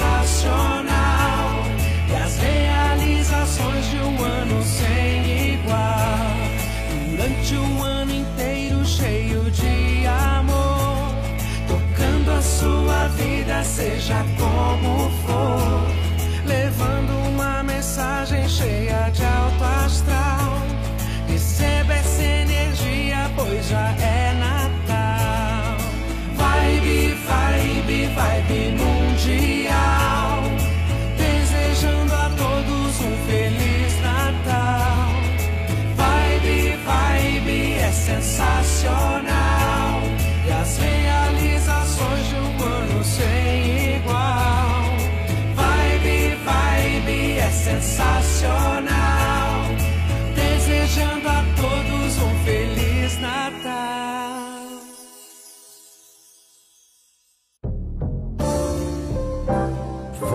E as realizações de um ano sem igual. Durante um ano inteiro cheio de amor. Tocando a sua vida, seja como for.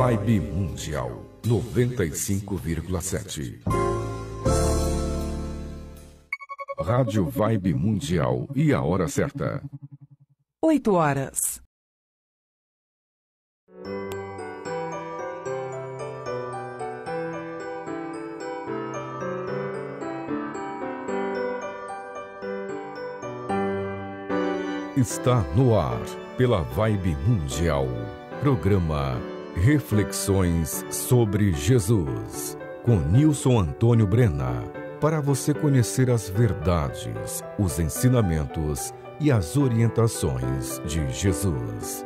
Vibe Mundial 95,7. Rádio Vibe Mundial e a hora certa. 8 horas. Está no ar pela Vibe Mundial. Programa Reflexões sobre Jesus, com Nilson Antônio Brena, para você conhecer as verdades, os ensinamentos e as orientações de Jesus.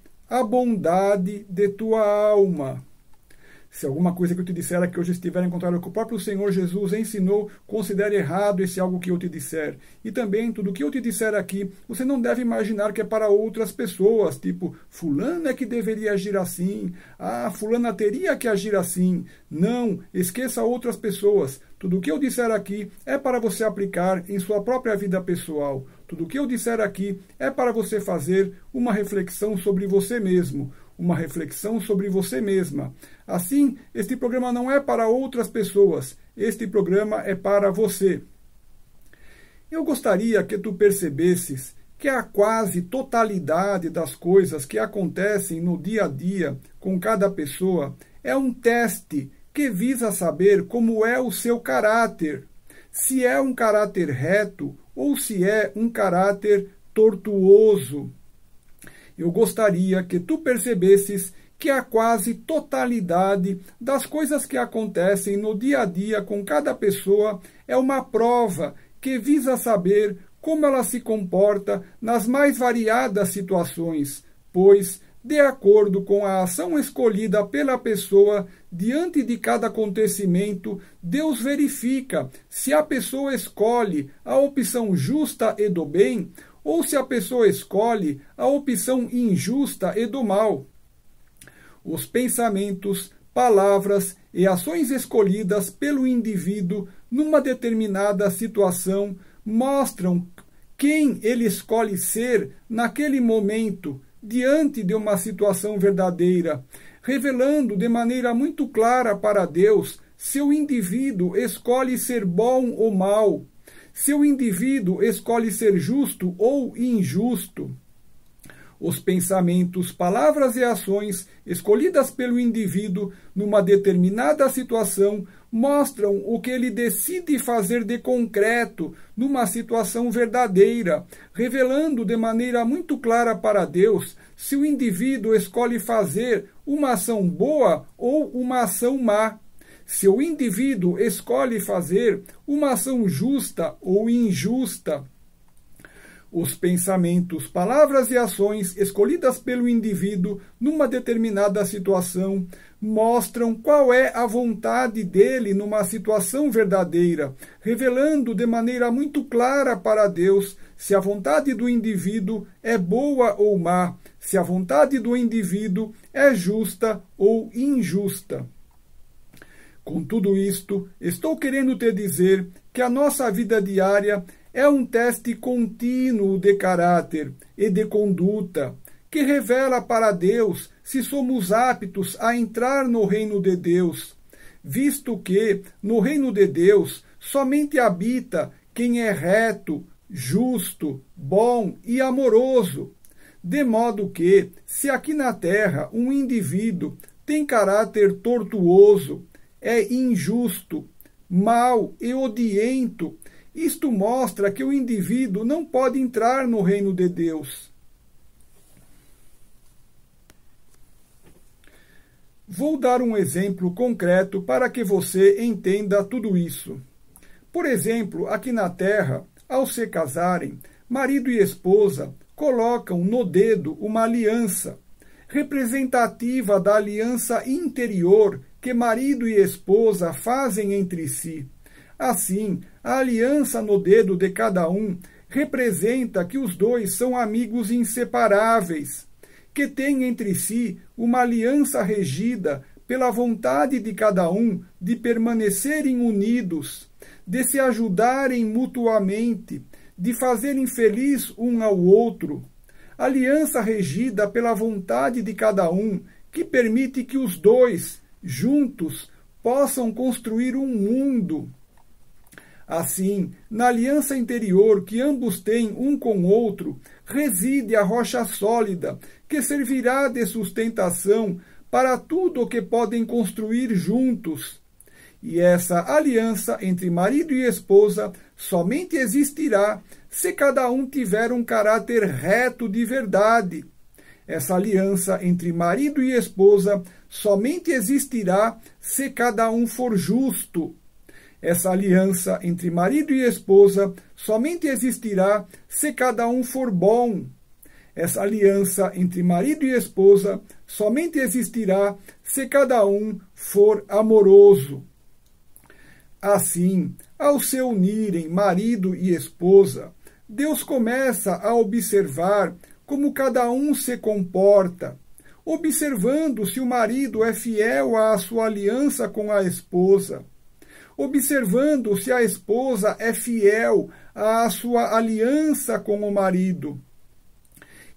a bondade de tua alma. Se alguma coisa que eu te disser é que hoje estiver em contrário ao que o próprio Senhor Jesus ensinou, considere errado esse algo que eu te disser. E também, tudo o que eu te disser aqui, você não deve imaginar que é para outras pessoas, tipo, fulano é que deveria agir assim, ah, fulana teria que agir assim. Não, esqueça outras pessoas. Tudo o que eu disser aqui é para você aplicar em sua própria vida pessoal. Tudo o que eu disser aqui é para você fazer uma reflexão sobre você mesmo, uma reflexão sobre você mesma. Assim, este programa não é para outras pessoas, este programa é para você. Eu gostaria que tu percebesses que a quase totalidade das coisas que acontecem no dia a dia com cada pessoa é um teste que visa saber como é o seu caráter. Se é um caráter reto ou se é um caráter tortuoso. Eu gostaria que tu percebesses que a quase totalidade das coisas que acontecem no dia a dia com cada pessoa é uma prova que visa saber como ela se comporta nas mais variadas situações, pois de acordo com a ação escolhida pela pessoa diante de cada acontecimento, Deus verifica se a pessoa escolhe a opção justa e do bem ou se a pessoa escolhe a opção injusta e do mal. Os pensamentos, palavras e ações escolhidas pelo indivíduo numa determinada situação mostram quem ele escolhe ser naquele momento diante de uma situação verdadeira, revelando de maneira muito clara para Deus se o indivíduo escolhe ser bom ou mal, se o indivíduo escolhe ser justo ou injusto. Os pensamentos, palavras e ações escolhidas pelo indivíduo numa determinada situação mostram o que ele decide fazer de concreto numa situação verdadeira, revelando de maneira muito clara para Deus se o indivíduo escolhe fazer uma ação boa ou uma ação má. Se o indivíduo escolhe fazer uma ação justa ou injusta. Os pensamentos, palavras e ações escolhidas pelo indivíduo numa determinada situação mostram qual é a vontade dele numa situação verdadeira, revelando de maneira muito clara para Deus se a vontade do indivíduo é boa ou má, se a vontade do indivíduo é justa ou injusta. Com tudo isto, estou querendo te dizer que a nossa vida diária é um teste contínuo de caráter e de conduta que revela para Deus se somos aptos a entrar no reino de Deus, visto que no reino de Deus somente habita quem é reto, justo, bom e amoroso. De modo que, se aqui na terra um indivíduo tem caráter tortuoso, é injusto, mau e odiento, isto mostra que o indivíduo não pode entrar no reino de Deus. Vou dar um exemplo concreto para que você entenda tudo isso. Por exemplo, aqui na Terra, ao se casarem, marido e esposa colocam no dedo uma aliança, representativa da aliança interior que marido e esposa fazem entre si. Assim, a aliança no dedo de cada um representa que os dois são amigos inseparáveis que têm entre si uma aliança regida pela vontade de cada um de permanecerem unidos, de se ajudarem mutuamente, de fazerem feliz um ao outro. Aliança regida pela vontade de cada um, que permite que os dois, juntos, possam construir um mundo. Assim, na aliança interior que ambos têm um com o outro, reside a rocha sólida que servirá de sustentação para tudo o que podem construir juntos. E essa aliança entre marido e esposa somente existirá se cada um tiver um caráter reto de verdade. Essa aliança entre marido e esposa somente existirá se cada um for justo. Essa aliança entre marido e esposa somente existirá se cada um for bom essa aliança entre marido e esposa somente existirá se cada um for amoroso. Assim, ao se unirem marido e esposa, Deus começa a observar como cada um se comporta, observando se o marido é fiel à sua aliança com a esposa, observando se a esposa é fiel à sua aliança com o marido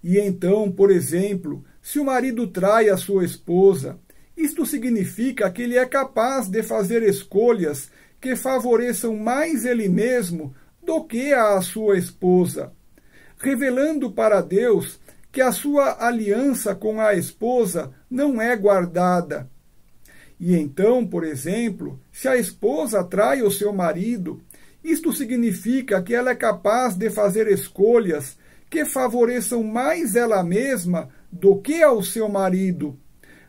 e então, por exemplo, se o marido trai a sua esposa, isto significa que ele é capaz de fazer escolhas que favoreçam mais ele mesmo do que a sua esposa, revelando para Deus que a sua aliança com a esposa não é guardada. E então, por exemplo, se a esposa trai o seu marido, isto significa que ela é capaz de fazer escolhas que favoreçam mais ela mesma do que ao seu marido,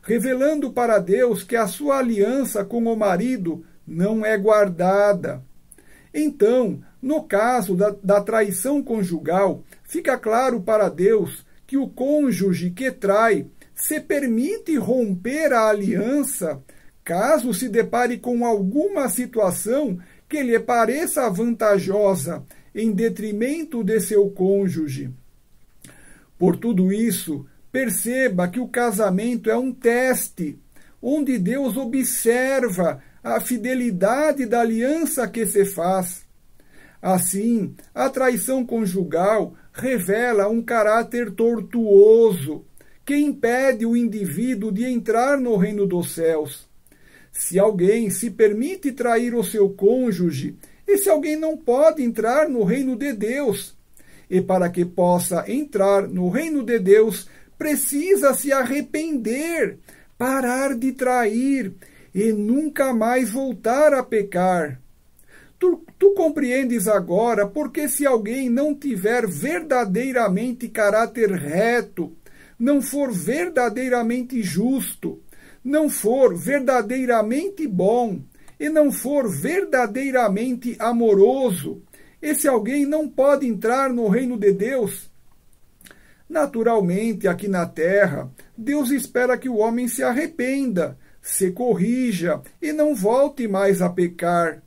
revelando para Deus que a sua aliança com o marido não é guardada. Então, no caso da, da traição conjugal, fica claro para Deus que o cônjuge que trai se permite romper a aliança caso se depare com alguma situação que lhe pareça vantajosa em detrimento de seu cônjuge. Por tudo isso, perceba que o casamento é um teste, onde Deus observa a fidelidade da aliança que se faz. Assim, a traição conjugal revela um caráter tortuoso que impede o indivíduo de entrar no reino dos céus. Se alguém se permite trair o seu cônjuge esse alguém não pode entrar no reino de Deus. E para que possa entrar no reino de Deus, precisa se arrepender, parar de trair e nunca mais voltar a pecar. Tu, tu, compreendes agora porque se alguém não tiver verdadeiramente caráter reto, não for verdadeiramente justo, não for verdadeiramente bom, e não for verdadeiramente amoroso, esse alguém não pode entrar no reino de Deus. Naturalmente, aqui na terra, Deus espera que o homem se arrependa, se corrija e não volte mais a pecar.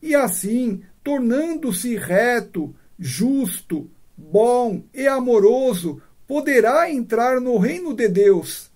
E assim, tornando-se reto, justo, bom e amoroso, poderá entrar no reino de Deus.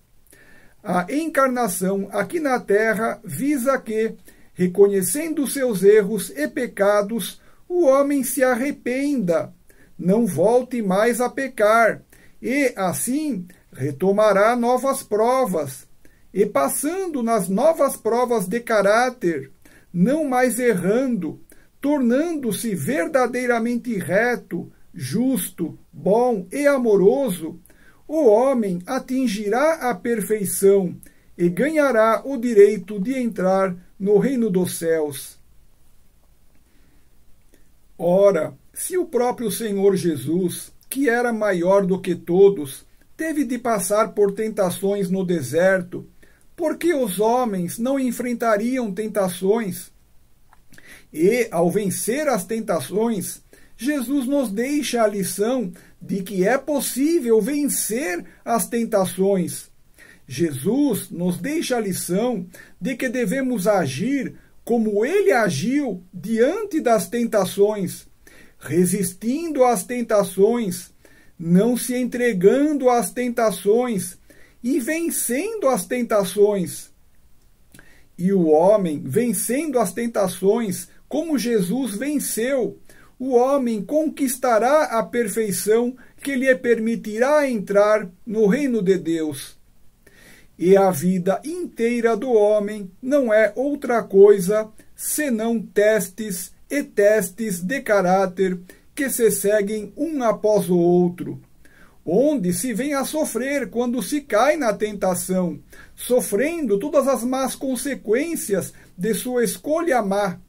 A encarnação aqui na terra visa que reconhecendo seus erros e pecados, o homem se arrependa, não volte mais a pecar, e assim retomará novas provas, e passando nas novas provas de caráter, não mais errando, tornando-se verdadeiramente reto, justo, bom e amoroso, o homem atingirá a perfeição e ganhará o direito de entrar no reino dos céus. Ora, se o próprio Senhor Jesus, que era maior do que todos, teve de passar por tentações no deserto, por que os homens não enfrentariam tentações? E, ao vencer as tentações, Jesus nos deixa a lição de que é possível vencer as tentações Jesus nos deixa a lição de que devemos agir como ele agiu diante das tentações, resistindo às tentações, não se entregando às tentações e vencendo as tentações. E o homem vencendo as tentações, como Jesus venceu, o homem conquistará a perfeição que lhe permitirá entrar no reino de Deus. E a vida inteira do homem não é outra coisa senão testes e testes de caráter que se seguem um após o outro, onde se vem a sofrer quando se cai na tentação, sofrendo todas as más consequências de sua escolha má.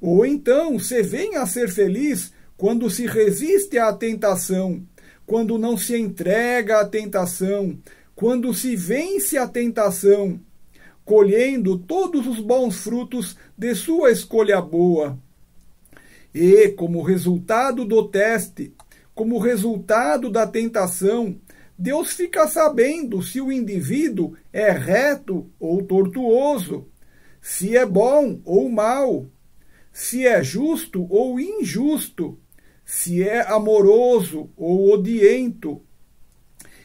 Ou então se vem a ser feliz quando se resiste à tentação, quando não se entrega à tentação, quando se vence a tentação, colhendo todos os bons frutos de sua escolha boa. E, como resultado do teste, como resultado da tentação, Deus fica sabendo se o indivíduo é reto ou tortuoso, se é bom ou mau, se é justo ou injusto, se é amoroso ou odiento,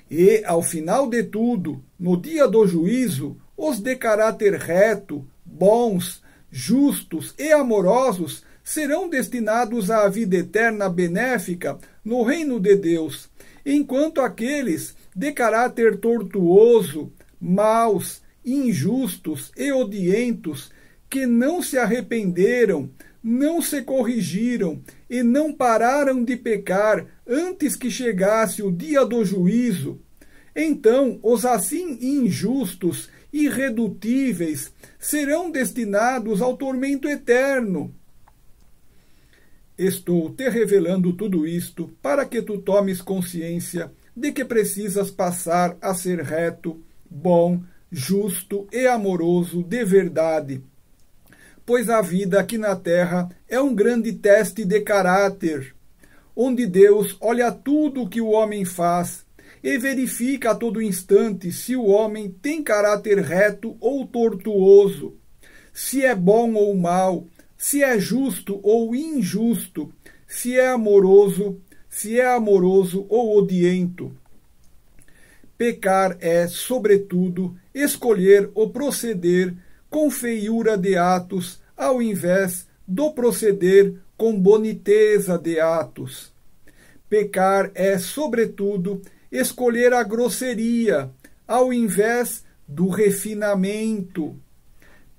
e, ao final de tudo, no dia do juízo, os de caráter reto, bons, justos e amorosos serão destinados à vida eterna benéfica no reino de Deus, enquanto aqueles de caráter tortuoso, maus, injustos e odientos, que não se arrependeram, não se corrigiram e não pararam de pecar antes que chegasse o dia do juízo, então os assim injustos, irredutíveis, serão destinados ao tormento eterno. Estou te revelando tudo isto para que tu tomes consciência de que precisas passar a ser reto, bom, justo e amoroso de verdade pois a vida aqui na terra é um grande teste de caráter, onde Deus olha tudo o que o homem faz e verifica a todo instante se o homem tem caráter reto ou tortuoso, se é bom ou mau, se é justo ou injusto, se é amoroso, se é amoroso ou odiento. Pecar é, sobretudo, escolher o proceder com feiura de atos, ao invés do proceder com boniteza de atos. Pecar é, sobretudo, escolher a grosseria, ao invés do refinamento.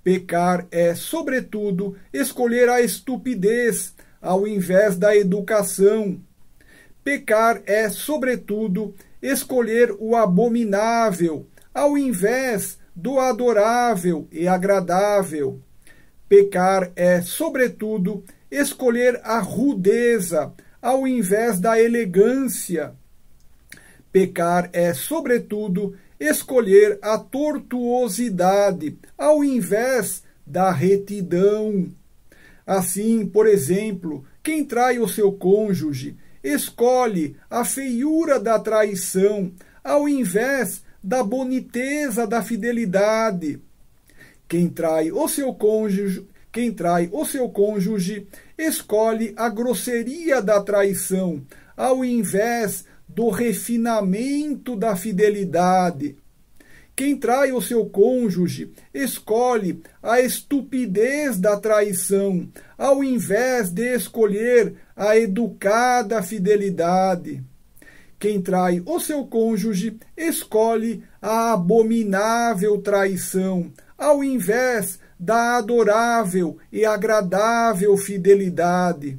Pecar é, sobretudo, escolher a estupidez, ao invés da educação. Pecar é, sobretudo, escolher o abominável, ao invés do adorável e agradável. Pecar é, sobretudo, escolher a rudeza ao invés da elegância. Pecar é, sobretudo, escolher a tortuosidade ao invés da retidão. Assim, por exemplo, quem trai o seu cônjuge escolhe a feiura da traição ao invés da boniteza da fidelidade. Quem trai o seu cônjuge, quem trai o seu cônjuge escolhe a grosseria da traição ao invés do refinamento da fidelidade. Quem trai o seu cônjuge escolhe a estupidez da traição, ao invés de escolher a educada fidelidade quem trai o seu cônjuge escolhe a abominável traição, ao invés da adorável e agradável fidelidade.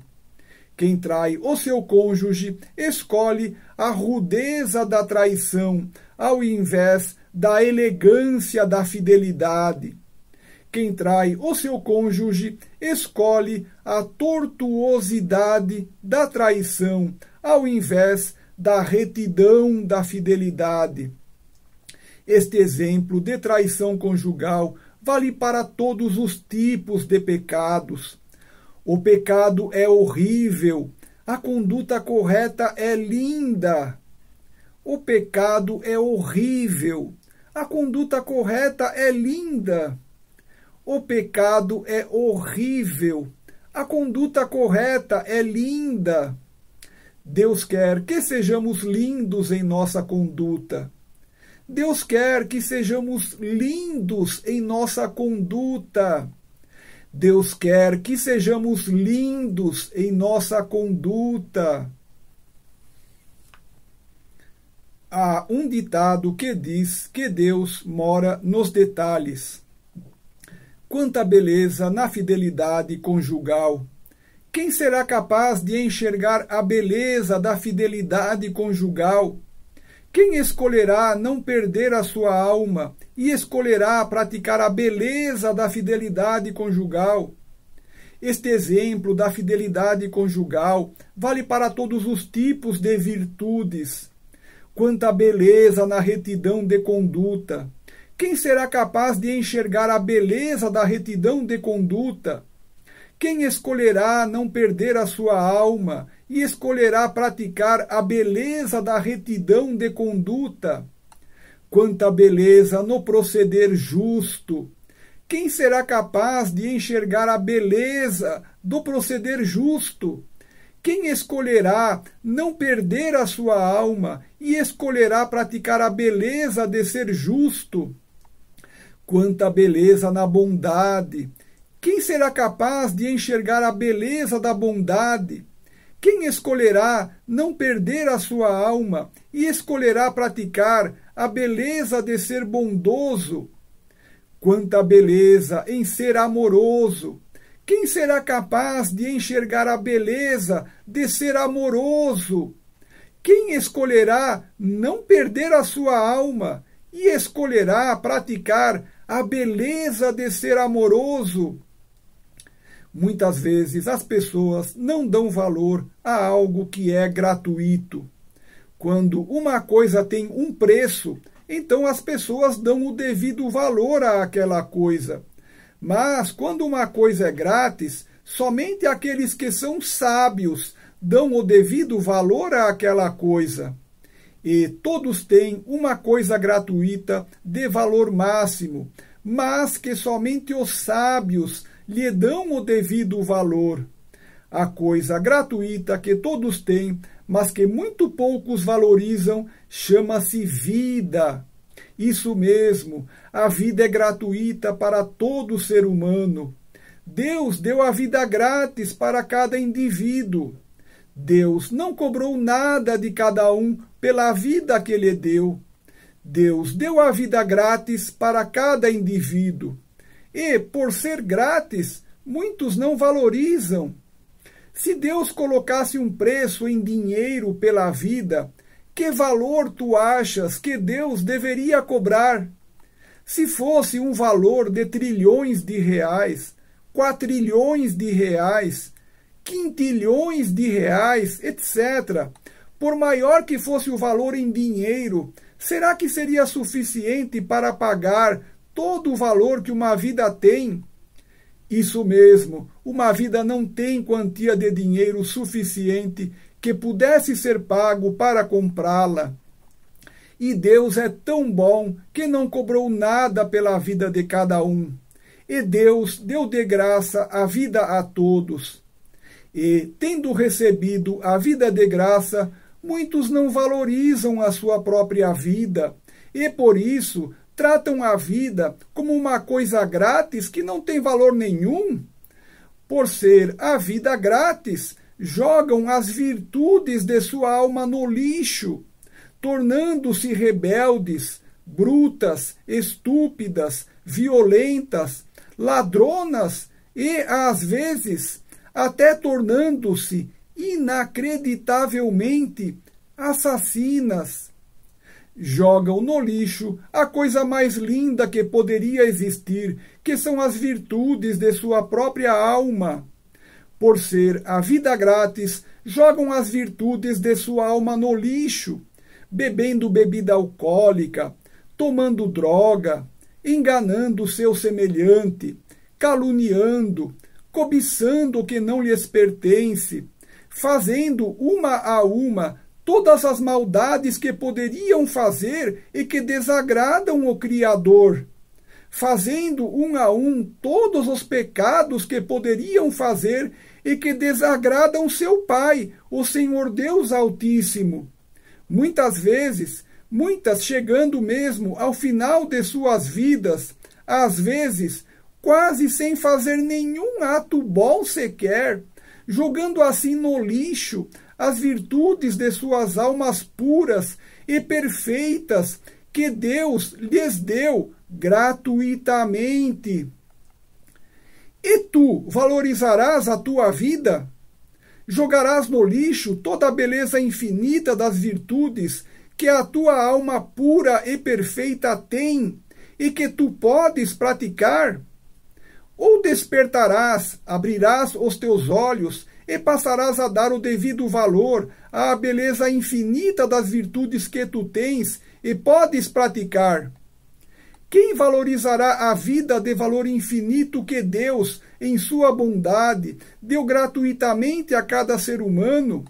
Quem trai o seu cônjuge escolhe a rudeza da traição, ao invés da elegância da fidelidade. Quem trai o seu cônjuge escolhe a tortuosidade da traição, ao invés da retidão da fidelidade. Este exemplo de traição conjugal vale para todos os tipos de pecados. O pecado é horrível, a conduta correta é linda. O pecado é horrível, a conduta correta é linda. O pecado é horrível, a conduta correta é linda. Deus quer que sejamos lindos em nossa conduta. Deus quer que sejamos lindos em nossa conduta. Deus quer que sejamos lindos em nossa conduta. Há um ditado que diz que Deus mora nos detalhes. Quanta beleza na fidelidade conjugal! Quem será capaz de enxergar a beleza da fidelidade conjugal? Quem escolherá não perder a sua alma e escolherá praticar a beleza da fidelidade conjugal? Este exemplo da fidelidade conjugal vale para todos os tipos de virtudes. Quanta beleza na retidão de conduta! Quem será capaz de enxergar a beleza da retidão de conduta? Quem escolherá não perder a sua alma e escolherá praticar a beleza da retidão de conduta? Quanta beleza no proceder justo! Quem será capaz de enxergar a beleza do proceder justo? Quem escolherá não perder a sua alma e escolherá praticar a beleza de ser justo? Quanta beleza na bondade! Quem será capaz de enxergar a beleza da bondade? Quem escolherá não perder a sua alma e escolherá praticar a beleza de ser bondoso? Quanta beleza em ser amoroso! Quem será capaz de enxergar a beleza de ser amoroso? Quem escolherá não perder a sua alma e escolherá praticar a beleza de ser amoroso? Muitas vezes as pessoas não dão valor a algo que é gratuito. Quando uma coisa tem um preço, então as pessoas dão o devido valor àquela coisa. Mas quando uma coisa é grátis, somente aqueles que são sábios dão o devido valor àquela coisa. E todos têm uma coisa gratuita de valor máximo, mas que somente os sábios lhe dão o devido valor. A coisa gratuita que todos têm, mas que muito poucos valorizam, chama-se vida. Isso mesmo, a vida é gratuita para todo ser humano. Deus deu a vida grátis para cada indivíduo. Deus não cobrou nada de cada um pela vida que lhe deu. Deus deu a vida grátis para cada indivíduo. E, por ser grátis, muitos não valorizam. Se Deus colocasse um preço em dinheiro pela vida, que valor tu achas que Deus deveria cobrar? Se fosse um valor de trilhões de reais, quatrilhões de reais, quintilhões de reais, etc., por maior que fosse o valor em dinheiro, será que seria suficiente para pagar todo o valor que uma vida tem. Isso mesmo, uma vida não tem quantia de dinheiro suficiente que pudesse ser pago para comprá-la. E Deus é tão bom que não cobrou nada pela vida de cada um. E Deus deu de graça a vida a todos. E, tendo recebido a vida de graça, muitos não valorizam a sua própria vida e, por isso, tratam a vida como uma coisa grátis que não tem valor nenhum. Por ser a vida grátis, jogam as virtudes de sua alma no lixo, tornando-se rebeldes, brutas, estúpidas, violentas, ladronas e, às vezes, até tornando-se inacreditavelmente assassinas jogam no lixo a coisa mais linda que poderia existir, que são as virtudes de sua própria alma. Por ser a vida grátis, jogam as virtudes de sua alma no lixo, bebendo bebida alcoólica, tomando droga, enganando seu semelhante, caluniando, cobiçando o que não lhes pertence, fazendo uma a uma todas as maldades que poderiam fazer e que desagradam o Criador, fazendo um a um todos os pecados que poderiam fazer e que desagradam seu Pai, o Senhor Deus Altíssimo. Muitas vezes, muitas chegando mesmo ao final de suas vidas, às vezes quase sem fazer nenhum ato bom sequer, jogando assim no lixo as virtudes de suas almas puras e perfeitas que Deus lhes deu gratuitamente. E tu valorizarás a tua vida? Jogarás no lixo toda a beleza infinita das virtudes que a tua alma pura e perfeita tem e que tu podes praticar? Ou despertarás, abrirás os teus olhos e passarás a dar o devido valor à beleza infinita das virtudes que tu tens e podes praticar. Quem valorizará a vida de valor infinito que Deus, em sua bondade, deu gratuitamente a cada ser humano?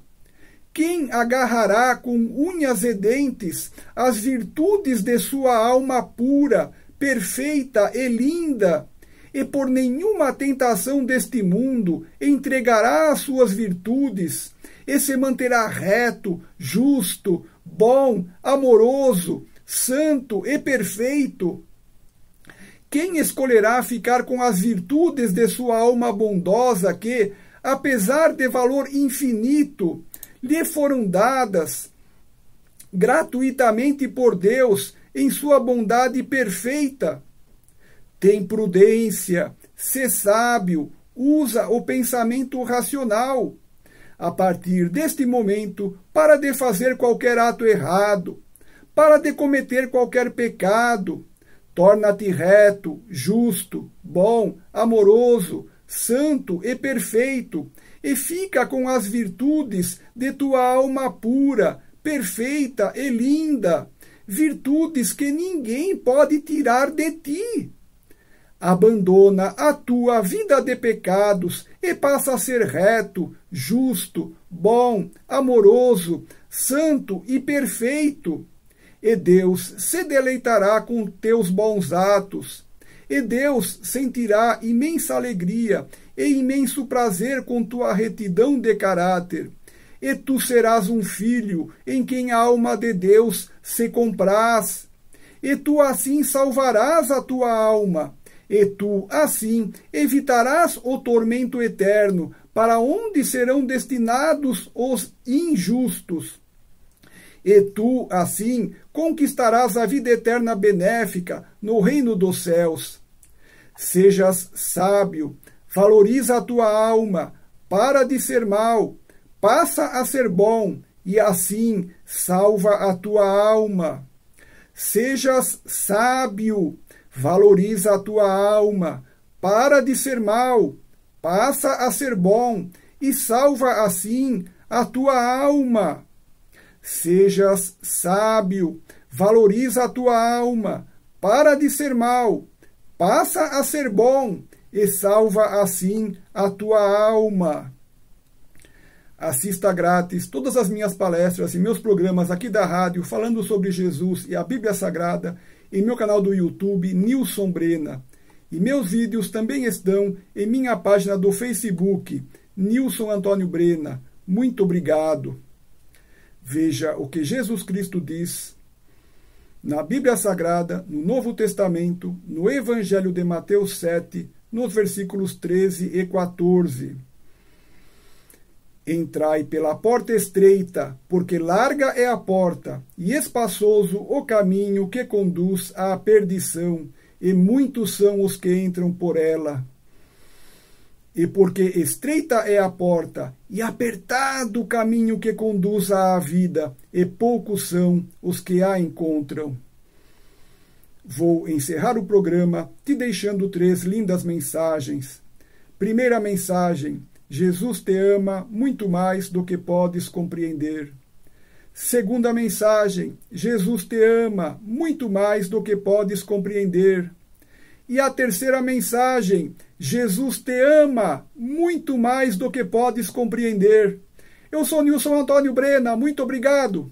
Quem agarrará com unhas e dentes as virtudes de sua alma pura, perfeita e linda, e por nenhuma tentação deste mundo entregará as suas virtudes, e se manterá reto, justo, bom, amoroso, santo e perfeito. Quem escolherá ficar com as virtudes de sua alma bondosa que, apesar de valor infinito, lhe foram dadas gratuitamente por Deus em sua bondade perfeita? Tem prudência, sê sábio, usa o pensamento racional. A partir deste momento, para de fazer qualquer ato errado, para de cometer qualquer pecado, torna-te reto, justo, bom, amoroso, santo e perfeito, e fica com as virtudes de tua alma pura, perfeita e linda, virtudes que ninguém pode tirar de ti abandona a tua vida de pecados e passa a ser reto, justo, bom, amoroso, santo e perfeito. E Deus se deleitará com teus bons atos. E Deus sentirá imensa alegria e imenso prazer com tua retidão de caráter. E tu serás um filho em quem a alma de Deus se compraz. E tu assim salvarás a tua alma e tu, assim, evitarás o tormento eterno, para onde serão destinados os injustos. E tu, assim, conquistarás a vida eterna benéfica no reino dos céus. Sejas sábio, valoriza a tua alma, para de ser mal, passa a ser bom, e assim salva a tua alma. Sejas sábio, Valoriza a tua alma, para de ser mal, passa a ser bom e salva assim a tua alma. Sejas sábio, valoriza a tua alma, para de ser mal, passa a ser bom e salva assim a tua alma. Assista grátis todas as minhas palestras e meus programas aqui da rádio falando sobre Jesus e a Bíblia Sagrada em meu canal do YouTube Nilson Brena. E meus vídeos também estão em minha página do Facebook, Nilson Antônio Brena. Muito obrigado. Veja o que Jesus Cristo diz na Bíblia Sagrada, no Novo Testamento, no Evangelho de Mateus 7, nos versículos 13 e 14. Entrai pela porta estreita, porque larga é a porta, e espaçoso o caminho que conduz à perdição, e muitos são os que entram por ela. E porque estreita é a porta, e apertado o caminho que conduz à vida, e poucos são os que a encontram. Vou encerrar o programa te deixando três lindas mensagens. Primeira mensagem: Jesus te ama muito mais do que podes compreender. Segunda mensagem: Jesus te ama muito mais do que podes compreender. E a terceira mensagem: Jesus te ama muito mais do que podes compreender. Eu sou Nilson Antônio Brena, muito obrigado.